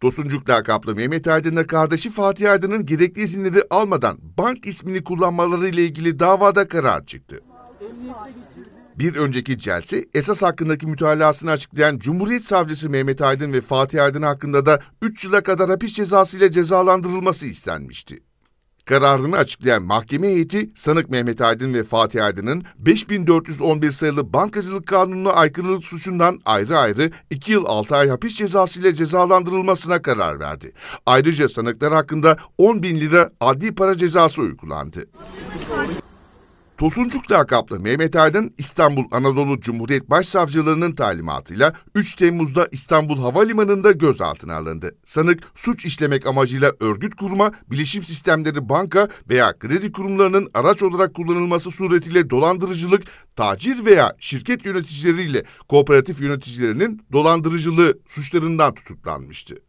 Tosuncuk lakaplı Mehmet Aydın'la kardeşi Fatih Aydın'ın gerekli izinleri almadan bank ismini kullanmaları ile ilgili davada karar çıktı. Bir önceki celse esas hakkındaki mütalasını açıklayan Cumhuriyet Savcısı Mehmet Aydın ve Fatih Aydın hakkında da 3 yıla kadar hapis cezası ile cezalandırılması istenmişti. Kararını açıklayan mahkeme heyeti, sanık Mehmet Aydın ve Fatih Aydın'ın 5411 sayılı bankacılık kanununa aykırılık suçundan ayrı ayrı 2 yıl 6 ay hapis cezası ile cezalandırılmasına karar verdi. Ayrıca sanıklar hakkında 10 bin lira adli para cezası uygulandı. Tosuncuk lakaplı Mehmet Aydın İstanbul Anadolu Cumhuriyet Başsavcılığının talimatıyla 3 Temmuz'da İstanbul Havalimanı'nda gözaltına alındı. Sanık suç işlemek amacıyla örgüt kurma, bilişim sistemleri banka veya kredi kurumlarının araç olarak kullanılması suretiyle dolandırıcılık, tacir veya şirket yöneticileriyle kooperatif yöneticilerinin dolandırıcılığı suçlarından tutuklanmıştı.